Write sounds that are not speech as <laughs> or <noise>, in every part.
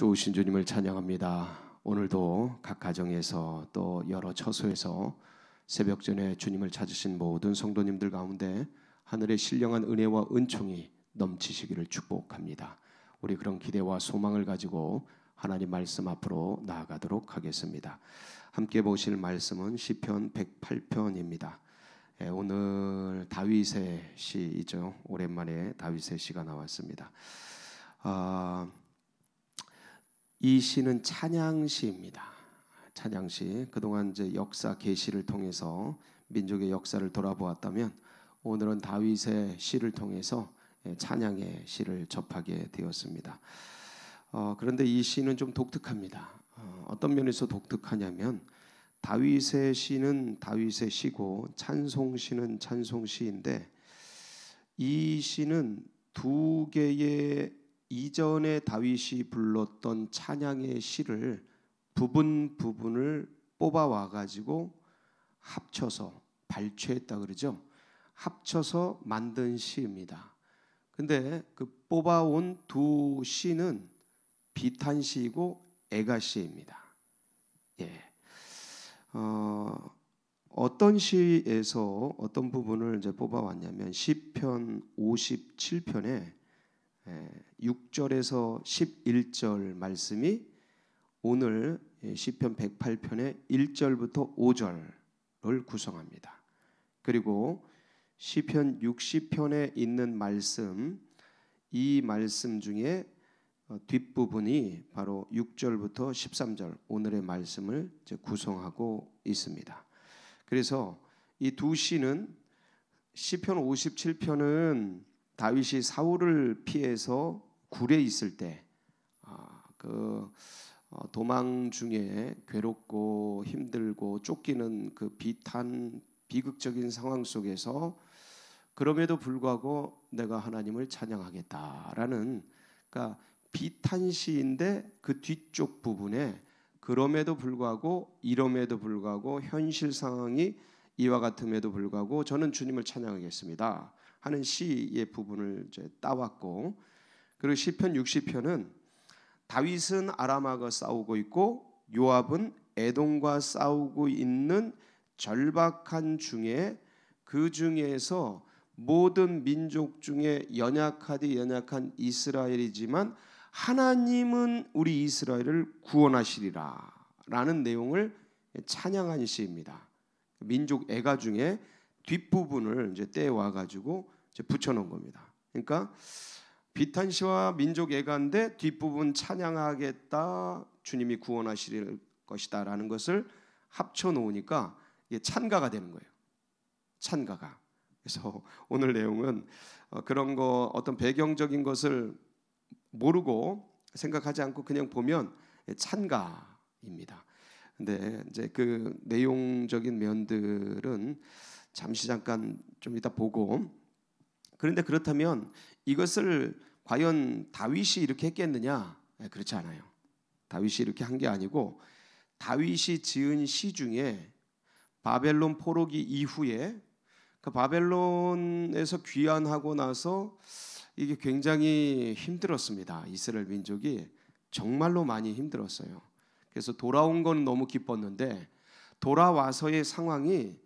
좋으신 주님을 찬양합니다. 오늘도 각 가정에서 또 여러 처소에서 새벽 전에 주님을 찾으신 모든 성도님들 가운데 하늘의 신령한 은혜와 은총이 넘치시기를 축복합니다. 우리 그런 기대와 소망을 가지고 하나님 말씀 앞으로 나아가도록 하겠습니다. 함께 보실 말씀은 시편 108편입니다. 예, 오늘 다윗의 시이죠. 오랜만에 다윗의 시가 나왔습니다. 아, 이 시는 찬양시입니다. 찬양시. 그동안 이제 역사 계시를 통해서 민족의 역사를 돌아보았다면 오늘은 다윗의 시를 통해서 예, 찬양의 시를 접하게 되었습니다. 어, 그런데 이 시는 좀 독특합니다. 어, 떤 면에서 독특하냐면 다윗의 시는 다윗의 시고 찬송 시는 찬송 시인데 이 시는 두 개의 이전에 다윗이 불렀던 찬양의 시를 부분 부분을 뽑아와 가지고 합쳐서 발췌했다 그러죠. 합쳐서 만든 시입니다. 근데 그 뽑아온 두 시는 비탄 시이고 애가 시입니다. 예. 어, 어떤 시에서 어떤 부분을 이제 뽑아왔냐면 시편 57편에 6절에서 예, 11절 말씀이 오늘 예, 시편 108편의 1절부터 5절을 구성합니다. 그리고 시편 60편에 있는 말씀 이 말씀 중에 어, 뒷부분이 바로 6절부터 13절 오늘의 말씀을 구성하고 있습니다. 그래서 이 두 시는 시편 57편은 다윗이 사울을 피해서 굴에 있을 때, 아, 그 어, 도망 중에 괴롭고 힘들고 쫓기는 그 비탄 비극적인 상황 속에서 그럼에도 불구하고 내가 하나님을 찬양하겠다라는 그러니까 비탄시인데 그 뒤쪽 부분에 그럼에도 불구하고 이럼에도 불구하고 현실 상황이 이와 같음에도 불구하고 저는 주님을 찬양하겠습니다. 하는 시의 부분을 이제 따왔고 그리고 시편 60편은 다윗은 아람하고 싸우고 있고 요압은 애동과 싸우고 있는 절박한 중에 그 중에서 모든 민족 중에 연약하디 연약한 이스라엘이지만 하나님은 우리 이스라엘을 구원하시리라 라는 내용을 찬양한 시입니다. 민족 애가 중에 뒷부분을 이제 떼와 가지고 이제 붙여 놓은 겁니다. 그러니까 비탄 시와 민족 예가인데 뒷부분 찬양하겠다 주님이 구원하실 것이다라는 것을 합쳐 놓으니까 이게 찬가가 되는 거예요. 찬가가. 그래서 오늘 내용은 어, 그런 거 어떤 배경적인 것을 모르고 생각하지 않고 그냥 보면 찬가입니다. 근데 이제 그 내용적인 면들은 잠시 잠깐 좀 이따 보고 그런데 그렇다면 이것을 과연 다윗이 이렇게 했겠느냐? 예, 그렇지 않아요. 다윗이 이렇게 한 게 아니고 다윗이 지은 시 중에 바벨론 포로기 이후에 그 바벨론에서 귀환하고 나서 이게 굉장히 힘들었습니다. 이스라엘 민족이 정말로 많이 힘들었어요. 그래서 돌아온 건 너무 기뻤는데 돌아와서의 상황이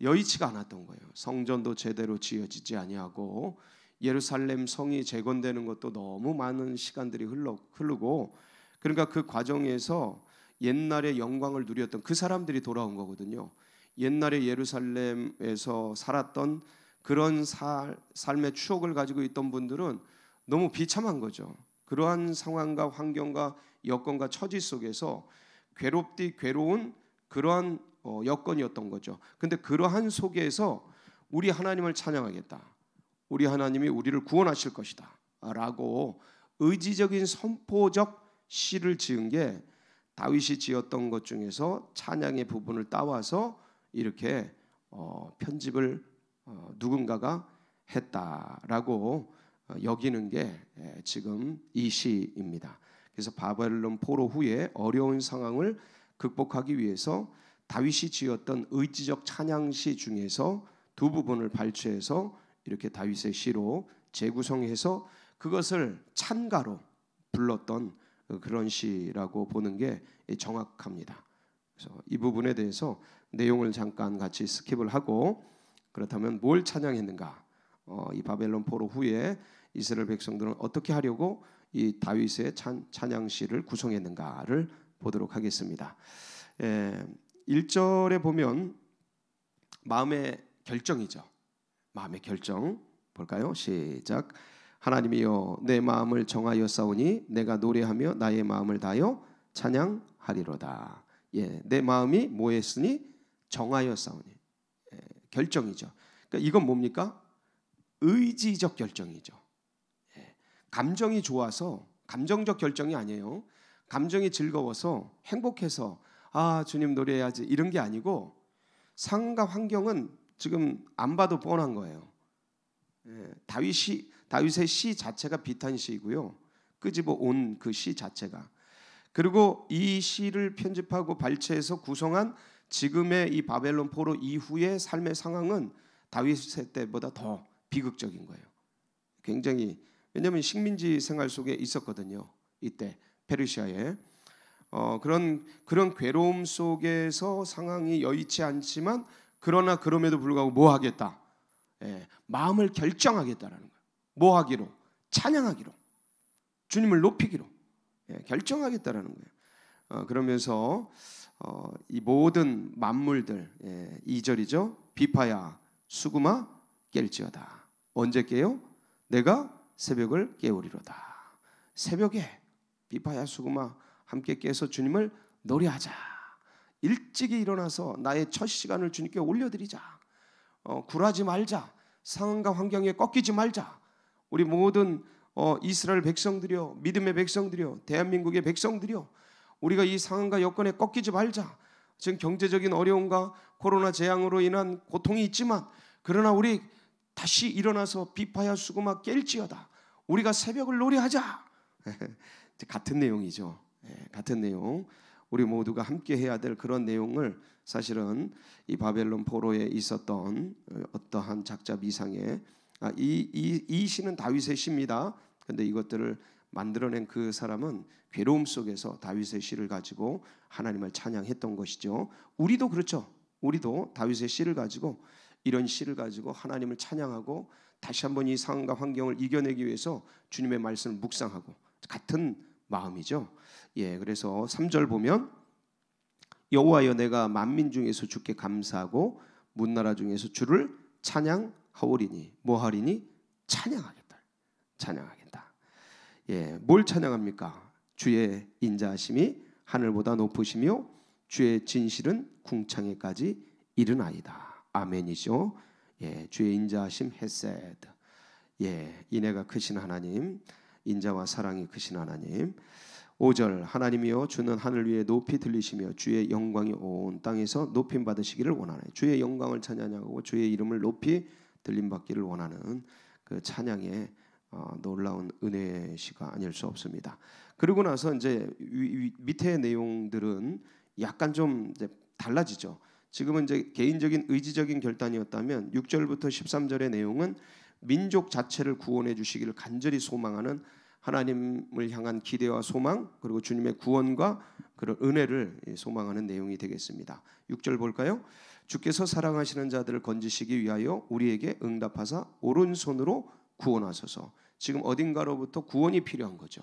여의치가 않았던 거예요. 성전도 제대로 지어지지 아니하고 예루살렘 성이 재건되는 것도 너무 많은 시간들이 흘러, 흐르고 그러니까 그 과정에서 옛날의 영광을 누렸던 그 사람들이 돌아온 거거든요. 옛날에 예루살렘에서 살았던 그런 살, 삶의 추억을 가지고 있던 분들은 너무 비참한 거죠. 그러한 상황과 환경과 여건과 처지 속에서 괴롭디 괴로운 그러한 어, 여건이었던 거죠. 근데 그러한 속에서 우리 하나님을 찬양하겠다. 우리 하나님이 우리를 구원하실 것이다라고 의지적인 선포적 시를 지은 게 다윗이 지었던 것 중에서 찬양의 부분을 따와서 이렇게 어, 편집을 어, 누군가가 했다라고 어, 여기는 게 예, 지금 이 시입니다. 그래서 바벨론 포로 후에 어려운 상황을 극복하기 위해서 다윗이 지었던 의지적 찬양시 중에서 두 부분을 발췌해서 이렇게 다윗의 시로 재구성해서 그것을 찬가로 불렀던 그런 시라고 보는 게 정확합니다. 그래서 이 부분에 대해서 내용을 잠깐 같이 스킵을 하고 그렇다면 뭘 찬양했는가? 어, 이 바벨론 포로 후에 이스라엘 백성들은 어떻게 하려고 이 다윗의 찬, 찬양시를 구성했는가를 보도록 하겠습니다. 에, 예, 1절에 보면 마음의 결정이죠. 마음의 결정 볼까요? 시작. 하나님이여 내 마음을 정하여 싸우니 내가 노래하며 나의 마음을 다여 찬양하리로다. 예, 내 마음이 뭐했으니 정하여 싸우니 예, 결정이죠. 그러니까 이건 뭡니까? 의지적 결정이죠. 예, 감정이 좋아서 감정적 결정이 아니에요. 감정이 즐거워서 행복해서 아 주님 노래해야지 이런 게 아니고 상과 환경은 지금 안 봐도 뻔한 거예요. 예, 다윗이 다윗의 시 자체가 비탄 시이고요. 끄집어 온 그 시 자체가 그리고 이 시를 편집하고 발췌해서 구성한 지금의 이 바벨론 포로 이후의 삶의 상황은 다윗의 때보다 더 비극적인 거예요. 굉장히 왜냐하면 식민지 생활 속에 있었거든요. 이때 페르시아에 어, 그런 그런 괴로움 속에서 상황이 여의치 않지만 그러나 그럼에도 불구하고 뭐 하겠다. 예, 마음을 결정하겠다라는 거예요. 뭐 하기로? 찬양하기로. 주님을 높이기로. 예, 결정하겠다라는 거예요. 어, 그러면서 어, 이 모든 만물들 예, 2절이죠. 비파야 수구마 깰지어다. 언제 깨요? 내가 새벽을 깨우리로다. 새벽에 비파야 수구마 함께 깨서 주님을 노래하자. 일찍이 일어나서 나의 첫 시간을 주님께 올려드리자. 어, 굴하지 말자. 상황과 환경에 꺾이지 말자. 우리 모든 어, 이스라엘 백성들이요, 믿음의 백성들이요, 대한민국의 백성들이요, 우리가 이 상황과 여건에 꺾이지 말자. 지금 경제적인 어려움과 코로나 재앙으로 인한 고통이 있지만, 그러나 우리 다시 일어나서 비파야 수고마 깰지어다. 우리가 새벽을 노래하자. <laughs> 같은 내용이죠. 예, 같은 내용 우리 모두가 함께 해야 될 그런 내용을 사실은 이 바벨론 포로에 있었던 어, 어떠한 작자 미상의 아, 이, 이, 이 시는 다윗의 시입니다. 근데 이것들을 만들어낸 그 사람은 괴로움 속에서 다윗의 시를 가지고 하나님을 찬양했던 것이죠. 우리도 그렇죠. 우리도 다윗의 시를 가지고 이런 시를 가지고 하나님을 찬양하고 다시 한번 이 상황과 환경을 이겨내기 위해서 주님의 말씀을 묵상하고 같은 마음이죠. 예, 그래서 3절 보면 여호와여 내가 만민 중에서 주께 감사하고 문나라 중에서 주를 찬양하오리니 뭐하리니 찬양하겠다. 찬양하겠다. 예, 뭘 찬양합니까? 주의 인자하심이 하늘보다 높으시며 주의 진실은 궁창에까지 이르나이다. 아멘이죠. 예, 주의 인자하심 헤세드. 예, 이내가 크신 하나님 인자와 사랑이 크신 하나님 5절 하나님이여 주는 하늘 위에 높이 들리시며 주의 영광이 온 땅에서 높임 받으시기를 원하네 주의 영광을 찬양하고 주의 이름을 높이 들림 받기를 원하는 그 찬양의 어, 놀라운 은혜시가 의 아닐 수 없습니다. 그리고 나서 이제 밑에 내용들은 약간 좀 달라지죠. 지금은 이제 개인적인 의지적인 결단이었다면 6절부터 13절의 내용은 민족 자체를 구원해 주시기를 간절히 소망하는 하나님을 향한 기대와 소망 그리고 주님의 구원과 그런 은혜를 소망하는 내용이 되겠습니다. 6절 볼까요? 주께서 사랑하시는 자들을 건지시기 위하여 우리에게 응답하사 오른손으로 구원하소서. 지금 어딘가로부터 구원이 필요한 거죠.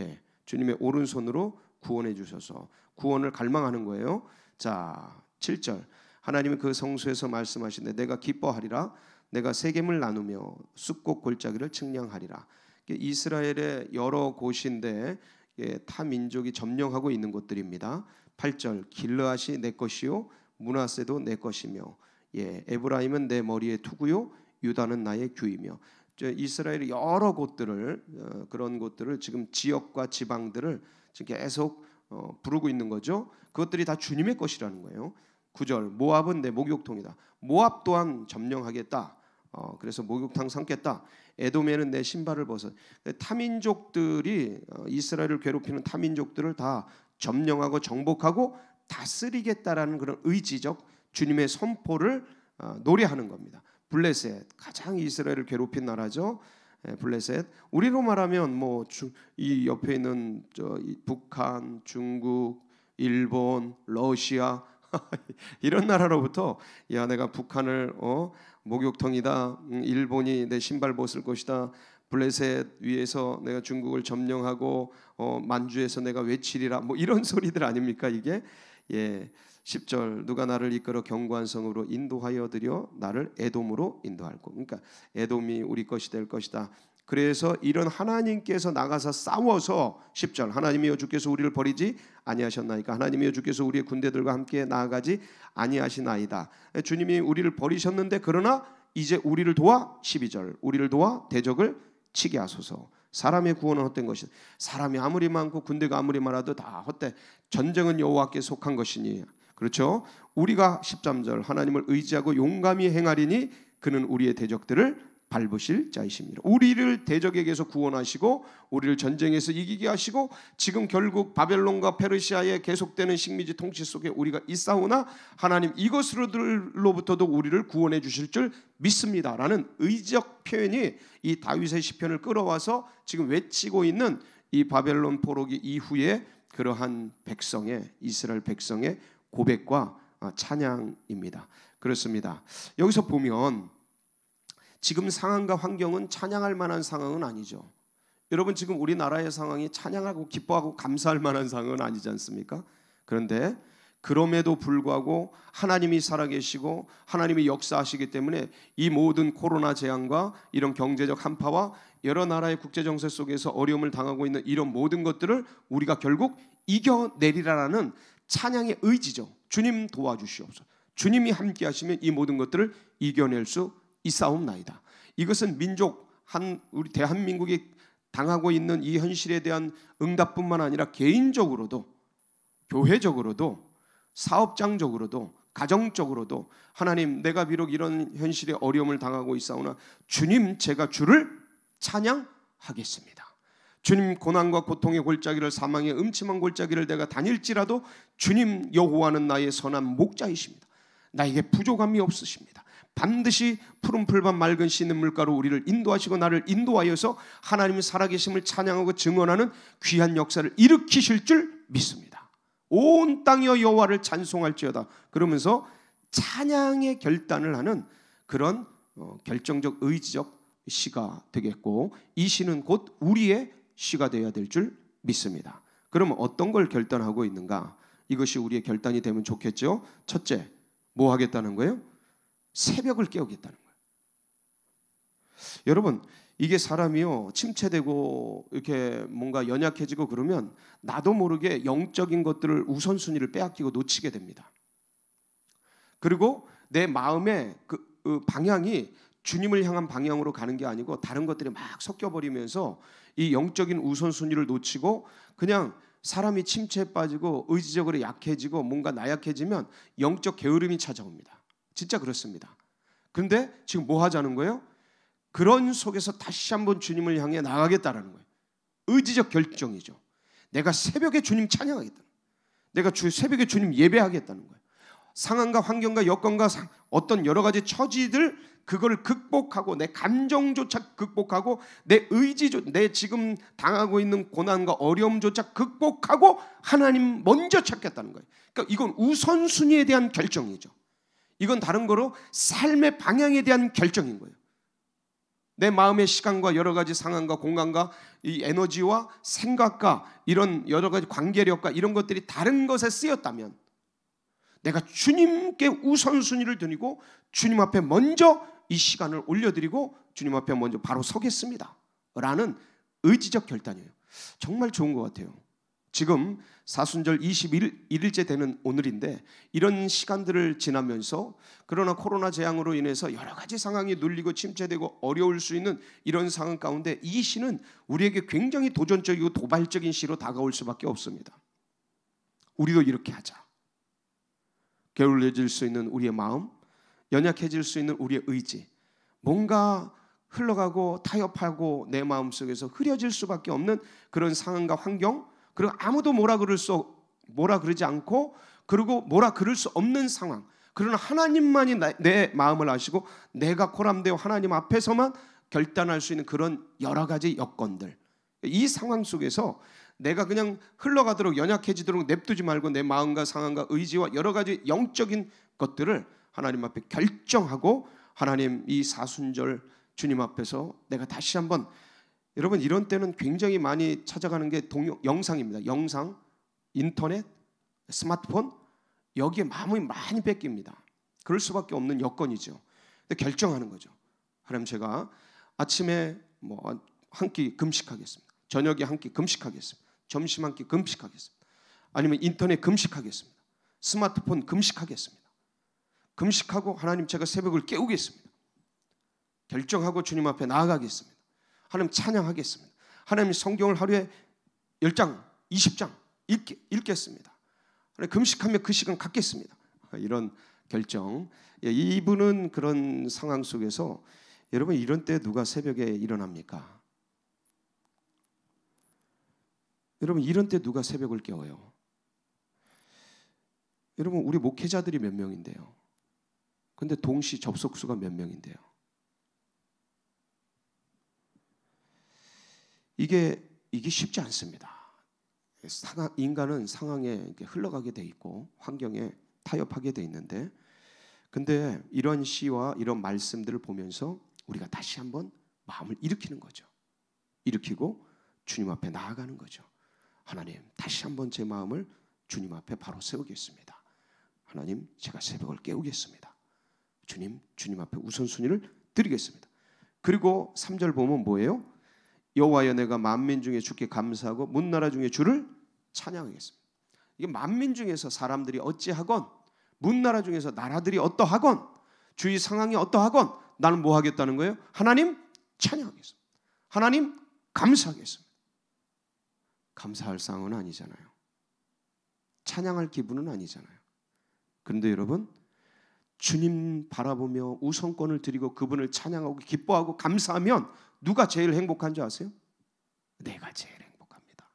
예. 주님의 오른손으로 구원해 주셔서 구원을 갈망하는 거예요. 자, 7절. 하나님이 그 성소에서 말씀하신데 내가 기뻐하리라 내가 세겜을 나누며 숲곡 골짜기를 측량하리라 그 이스라엘의 여러 곳인데 예, 타 민족이 점령하고 있는 곳들입니다. 8절 길르앗이 내 것이요 문하세도 내 것이며 예, 에브라임은 내 머리에 투구요 유다는 나의 규이며 이스라엘의 여러 곳들을 어, 그런 곳들을 지금 지역과 지방들을 계속 어, 부르고 있는 거죠. 그것들이 다 주님의 것이라는 거예요. 9절 모압은 내 목욕통이다. 모압 또한 점령하겠다. 어, 그래서 목욕탕 삼겠다. 에돔에는 내 신발을 벗어. 타민족들이 어, 이스라엘을 괴롭히는 타민족들을 다 점령하고 정복하고 다스리겠다라는 그런 의지적 주님의 선포를 어, 노래하는 겁니다. 블레셋 가장 이스라엘을 괴롭힌 나라죠. 예, 블레셋 우리로 말하면 뭐이 옆에 있는 북한, 중국, 일본, 러시아 <laughs> 이런 나라로부터 야 내가 북한을 어, 목욕통이다 음, 일본이 내 신발 벗을 것이다 블레셋 위에서 내가 중국을 점령하고 어, 만주에서 내가 외치리라 뭐 이런 <laughs> 소리들 아닙니까 이게 예 10절 누가 나를 이끌어 경고한 성으로 인도하여 드려 나를 애돔으로 인도할 거. 그러니까 애돔이 우리 것이 될 것이다. 그래서 이런 하나님께서 나가서 싸워서 10절 하나님이여 주께서 우리를 버리지 아니하셨나이까 하나님이여 주께서 우리의 군대들과 함께 나아가지 아니하시나이다. 주님이 우리를 버리셨는데 그러나 이제 우리를 도와 12절 우리를 도와 대적을 치게 하소서. 사람의 구원은 헛된 것이다. 사람이 아무리 많고 군대가 아무리 많아도 다 헛된 전쟁은 여호와께 속한 것이니 그렇죠? 우리가 13절 하나님을 의지하고 용감히 행하리니 그는 우리의 대적들을 밟으실 자이십니다. 우리를 대적에게서 구원하시고 우리를 전쟁에서 이기게 하시고 지금 결국 바벨론과 페르시아의 계속되는 식민지 통치 속에 우리가 있사오나 하나님 이것으로부터도 우리를 구원해 주실 줄 믿습니다라는 의적 표현이 이 다윗의 시편을 끌어와서 지금 외치고 있는 이 바벨론 포로기 이후에 그러한 백성의 이스라엘 백성의 고백과 아, 찬양입니다. 그렇습니다. 여기서 보면 지금 상황과 환경은 찬양할 만한 상황은 아니죠. 여러분 지금 우리나라의 상황이 찬양하고 기뻐하고 감사할 만한 상황은 아니지 않습니까? 그런데 그럼에도 불구하고 하나님이 살아계시고 하나님이 역사하시기 때문에 이 모든 코로나 재앙과 이런 경제적 한파와 여러 나라의 국제 정세 속에서 어려움을 당하고 있는 이런 모든 것들을 우리가 결국 이겨내리라라는 찬양의 의지죠. 주님 도와주시옵소서. 주님이 함께 하시면 이 모든 것들을 이겨낼 수 있사옵나이다. 이것은 민족 한 우리 대한민국이 당하고 있는 이 현실에 대한 응답뿐만 아니라 개인적으로도 교회적으로도 사업장적으로도 가정적으로도 하나님 내가 비록 이런 현실에 어려움을 당하고 있사오나 주님 제가 주를 찬양하겠습니다. 주님 고난과 고통의 골짜기를 사망의 음침한 골짜기를 내가 다닐지라도 주님 여호와는 나의 선한 목자이십니다. 나에게 부족함이 없으십니다. 반드시 푸른 풀밭 맑은 씨는 물가로 우리를 인도하시고 나를 인도하여서 하나님의 살아계심을 찬양하고 증언하는 귀한 역사를 일으키실 줄 믿습니다. 온 땅여 여호와를 찬송할지어다. 그러면서 찬양의 결단을 하는 그런 어, 결정적 의지적 시가 되겠고 이 시는 곧 우리의 시가 되어야 될 줄 믿습니다. 그러면 어떤 걸 결단하고 있는가? 이것이 우리의 결단이 되면 좋겠죠. 첫째, 뭐 하겠다는 거예요? 새벽을 깨우겠다는 거예요. 여러분, 이게 사람이요 침체되고 이렇게 뭔가 연약해지고 그러면 나도 모르게 영적인 것들을 우선순위를 빼앗기고 놓치게 됩니다. 그리고 내 마음의 그, 그 방향이 주님을 향한 방향으로 가는 게 아니고 다른 것들이 막 섞여버리면서 이 영적인 우선순위를 놓치고 그냥 사람이 침체에 빠지고 의지적으로 약해지고 뭔가 나약해지면 영적 게으름이 찾아옵니다. 진짜 그렇습니다. 근데 지금 뭐 하자는 거예요? 그런 속에서 다시 한번 주님을 향해 나가겠다라는 거예요. 의지적 결정이죠. 내가 새벽에 주님 찬양하겠다. 내가 주 새벽에 주님 예배하겠다는 거예요. 상황과 환경과 여건과 상, 어떤 여러 가지 처지들 그걸 극복하고 내 감정조차 극복하고 내 의지 내 지금 당하고 있는 고난과 어려움조차 극복하고 하나님 먼저 찾겠다는 거예요. 그러니까 이건 우선순위에 대한 결정이죠. 이건 다른 거로 삶의 방향에 대한 결정인 거예요. 내 마음의 시간과 여러 가지 상황과 공간과 이 에너지와 생각과 이런 여러 가지 관계력과 이런 것들이 다른 것에 쓰였다면 내가 주님께 우선순위를 드리고 주님 앞에 먼저 이 시간을 올려드리고 주님 앞에 먼저 바로 서겠습니다. 라는 의지적 결단이에요. 정말 좋은 것 같아요. 지금 사순절 21일째 되는 오늘인데 이런 시간들을 지나면서 그러나 코로나 재앙으로 인해서 여러 가지 상황이 눌리고 침체되고 어려울 수 있는 이런 상황 가운데 이 시는 우리에게 굉장히 도전적이고 도발적인 시로 다가올 수밖에 없습니다. 우리도 이렇게 하자. 게을러질 수 있는 우리의 마음, 연약해질 수 있는 우리의 의지, 뭔가 흘러가고 타협하고 내 마음 속에서 흐려질 수밖에 없는 그런 상황과 환경, 그리고 아무도 뭐라 그럴 수 뭐라 그러지 않고 그리고 뭐라 그럴 수 없는 상황. 그러나 하나님만이 나, 내 마음을 아시고 내가 코람되어 하나님 앞에서만 결단할 수 있는 그런 여러 가지 여건들. 이 상황 속에서 내가 그냥 흘러가도록 연약해지도록 냅두지 말고 내 마음과 상황과 의지와 여러 가지 영적인 것들을 하나님 앞에 결정하고 하나님 이 사순절 주님 앞에서 내가 다시 한번 여러분 이런 때는 굉장히 많이 찾아가는 게 동영, 영상입니다. 영상, 인터넷, 스마트폰 여기에 마음이 많이 뺏깁니다. 그럴 수밖에 없는 여건이죠. 근데 결정하는 거죠. 하나님 제가 아침에 뭐 한 끼 금식하겠습니다. 저녁에 한 끼 금식하겠습니다. 점심 한 끼 금식하겠습니다. 아니면 인터넷 금식하겠습니다. 스마트폰 금식하겠습니다. 금식하고 하나님 제가 새벽을 깨우겠습니다. 결정하고 주님 앞에 나아가겠습니다. 하나님 찬양하겠습니다. 하나님 성경을 하루에 10장, 20장 읽, 겠습니다 금식하며 그 시간 갖겠습니다. 이런 결정. 예, 이분은 그런 상황 속에서 여러분 이런 때 누가 새벽에 일어납니까? 여러분 이런 때 누가 새벽을 깨워요? 여러분 우리 목회자들이 몇 명인데요. 근데 동시 접속수가 몇 명인데요. 이게 이게 쉽지 않습니다. 인간은 상황에 흘러가게 돼 있고 환경에 타협하게 돼 있는데 근데 이런 시와 이런 말씀들을 보면서 우리가 다시 한번 마음을 일으키는 거죠. 일으키고 주님 앞에 나아가는 거죠. 하나님, 다시 한번 제 마음을 주님 앞에 바로 세우겠습니다. 하나님, 제가 새벽을 깨우겠습니다. 주님, 주님 앞에 우선순위를 드리겠습니다. 그리고 3절 보면 뭐예요? 여호와여 내가 만민 중에 주께 감사하고 문나라 중에 주를 찬양하겠습니다. 이게 만민 중에서 사람들이 어찌하건 문나라 중에서 나라들이 어떠하건 주위 상황이 어떠하건 나는 뭐 하겠다는 거예요? 하나님 찬양하겠습니다. 하나님 감사하겠습니다. 감사할 상은 아니잖아요. 찬양할 기분은 아니잖아요. 그런데 여러분 주님 바라보며 우선권을 드리고 그분을 찬양하고 기뻐하고 감사하면 누가 제일 행복한 줄 아세요? 내가 제일 행복합니다.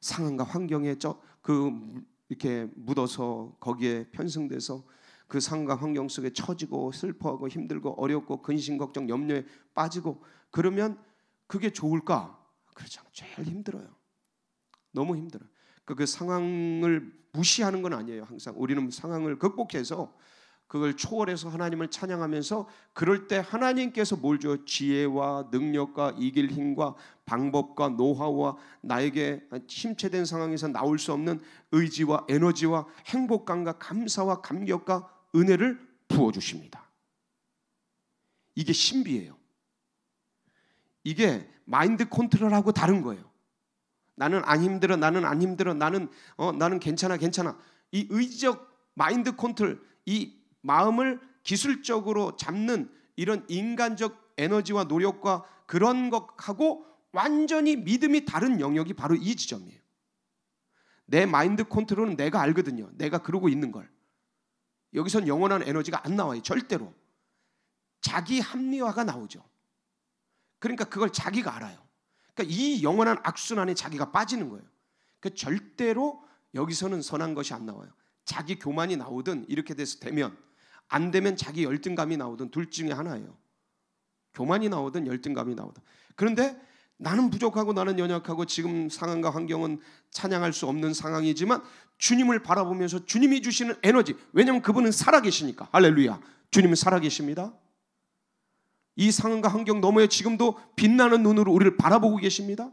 상황과 환경에 저그 이렇게 묻어서 거기에 편승돼서 그 상황과 환경 속에 처지고 슬퍼하고 힘들고 어렵고 근심 걱정 염려에 빠지고 그러면 그게 좋을까? 그렇죠. 제일 힘들어요. 너무 힘들어요. 그, 그 상황을 무시하는 건 아니에요. 항상 우리는 상황을 극복해서 그걸 초월해서 하나님을 찬양하면서 그럴 때 하나님께서 뭘 줘? 지혜와 능력과 이길 힘과 방법과 노하우와 나에게 침체된 상황에서 나올 수 없는 의지와 에너지와 행복감과 감사와 감격과 은혜를 부어 주십니다. 이게 신비예요. 이게 마인드 컨트롤하고 다른 거예요. 나는 안 힘들어, 나는 안 힘들어, 나는 어, 나는 괜찮아, 괜찮아. 이 의지적 마인드 컨트롤, 이 마음을 기술적으로 잡는 이런 인간적 에너지와 노력과 그런 것하고 완전히 믿음이 다른 영역이 바로 이 지점이에요. 내 마인드 컨트롤은 내가 알거든요. 내가 그러고 있는 걸. 여기선 영원한 에너지가 안 나와요. 절대로. 자기 합리화가 나오죠. 그러니까 그걸 자기가 알아요. 그러니까 이 영원한 악순환에 자기가 빠지는 거예요. 그 절대로 여기서는 선한 것이 안 나와요. 자기 교만이 나오든 이렇게 돼서 되면 안 되면 자기 열등감이 나오든 둘 중에 하나예요. 교만이 나오든 열등감이 나오든. 그런데 나는 부족하고 나는 연약하고 지금 상황과 환경은 찬양할 수 없는 상황이지만 주님을 바라보면서 주님이 주시는 에너지. 왜냐하면 그분은 살아계시니까. 할렐루야. 주님은 살아계십니다. 이 상황과 환경 너머에 지금도 빛나는 눈으로 우리를 바라보고 계십니다.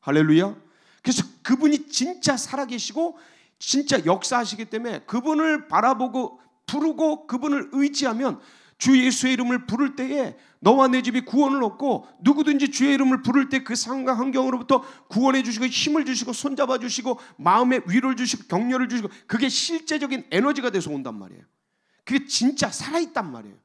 할렐루야. 그래서 그분이 진짜 살아계시고 진짜 역사하시기 때문에 그분을 바라보고 부르고 그분을 의지하면 주 예수의 이름을 부를 때에 너와 내 집이 구원을 얻고 누구든지 주의 이름을 부를 때 그 상황과 환경으로부터 구원해 주시고 힘을 주시고 손잡아 주시고 마음의 위로를 주시고 격려를 주시고 그게 실제적인 에너지가 돼서 온단 말이에요. 그게 진짜 살아있단 말이에요.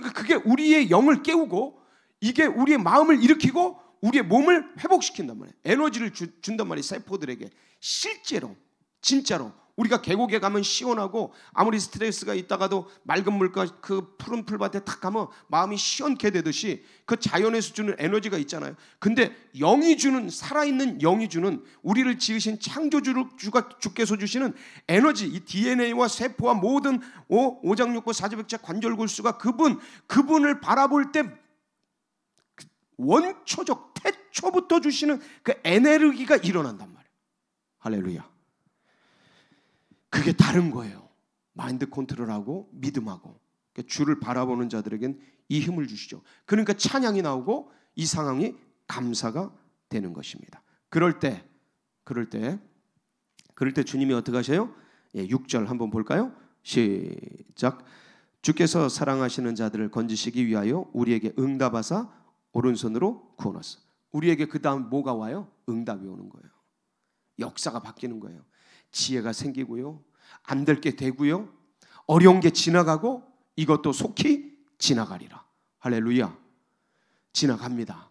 그러니까 그게 우리의 영을 깨우고 이게 우리의 마음을 일으키고 우리의 몸을 회복시킨단 말이에요. 에너지를 주, 준단 말이에요. 세포들에게 실제로 진짜로 우리가 계곡에 가면 시원하고 아무리 스트레스가 있다가도 맑은 물과 그 푸른 풀밭에 탁 가면 마음이 시원케 되듯이 그 자연에서 주는 에너지가 있잖아요. 근데 영이 주는 살아있는 영이 주는 우리를 지으신 창조주가 주께서 주시는 에너지 이 DNA와 세포와 모든 오, 오장육부 사지백체 관절골수가 그분 그분을 바라볼 때 원초적 태초부터 주시는 그 에너지가 일어난단 말이에요. 할렐루야. 그게 다른 거예요. 마인드 컨트롤하고 믿음하고 그러니까 주를 바라보는 자들에겐 이 힘을 주시죠. 그러니까 찬양이 나오고 이 상황이 감사가 되는 것입니다. 그럴 때 그럴 때 그럴 때 주님이 어떻게 하세요? 예, 6절 한번 볼까요? 시작. 주께서 사랑하시는 자들을 건지시기 위하여 우리에게 응답하사 오른손으로 구원하사. 우리에게 그다음 뭐가 와요? 응답이 오는 거예요. 역사가 바뀌는 거예요. 지혜가 생기고요. 안 될 게 되고요. 어려운 게 지나가고 이것도 속히 지나가리라. 할렐루야. 지나갑니다.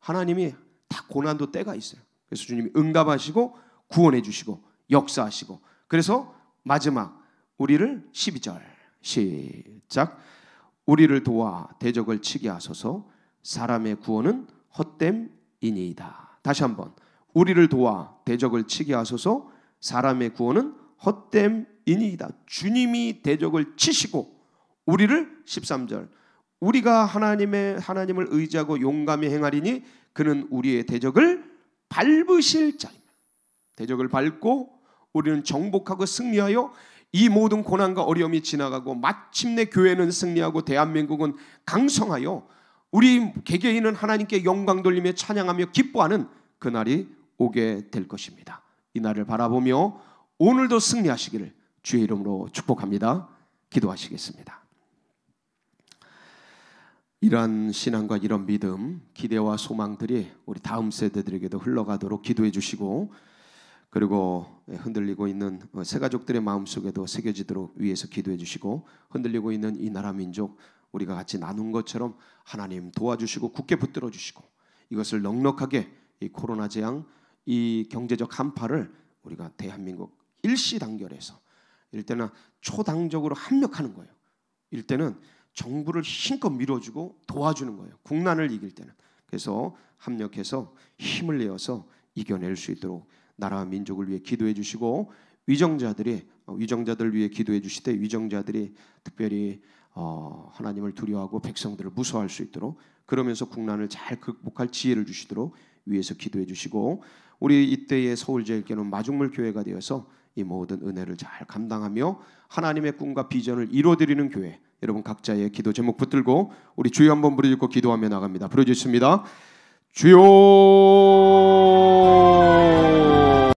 하나님이 다 고난도 때가 있어요. 그래서 주님이 응답하시고 구원해 주시고 역사하시고 그래서 마지막 우리를 12절 시작 우리를 도와 대적을 치게 하소서 사람의 구원은 헛됨이니이다. 다시 한번 우리를 도와 대적을 치게 하소서 사람의 구원은 헛됨이니이다. 주님이 대적을 치시고 우리를 13절 우리가 하나님의 하나님을 의지하고 용감히 행하리니 그는 우리의 대적을 밟으실 자입니다. 대적을 밟고 우리는 정복하고 승리하여 이 모든 고난과 어려움이 지나가고 마침내 교회는 승리하고 대한민국은 강성하여 우리 개개인은 하나님께 영광 돌림에 찬양하며 기뻐하는 그날이 오게 될 것입니다. 이 날을 바라보며 오늘도 승리하시기를 주의 이름으로 축복합니다. 기도하시겠습니다. 이러한 신앙과 이런 믿음, 기대와 소망들이 우리 다음 세대들에게도 흘러가도록 기도해 주시고 그리고 흔들리고 있는 새가족들의 마음속에도 새겨지도록 위해서 기도해 주시고 흔들리고 있는 이 나라 민족 우리가 같이 나눈 것처럼 하나님 도와주시고 굳게 붙들어 주시고 이것을 넉넉하게 이 코로나 재앙 이 경제적 간파를 우리가 대한민국 일시 단결해서 일때는 초당적으로 합력하는 거예요. 일때는 정부를 힘껏 밀어주고 도와주는 거예요. 국난을 이길 때는 그래서 합력해서 힘을 내어서 이겨낼 수 있도록 나라와 민족을 위해 기도해 주시고 위정자들이 어, 위정자들 위해 기도해 주시되 위정자들이 특별히 어, 하나님을 두려워하고 백성들을 무서워할 수 있도록 그러면서 국난을 잘 극복할 지혜를 주시도록 위해서 기도해 주시고 우리 이때의 서울제일교는 마중물 교회가 되어서 이 모든 은혜를 잘 감당하며 하나님의 꿈과 비전을 이루어드리는 교회 여러분 각자의 기도 제목 붙들고 우리 주여 한번 부르짖고 기도하며 나갑니다. 부르짖습니다. 주여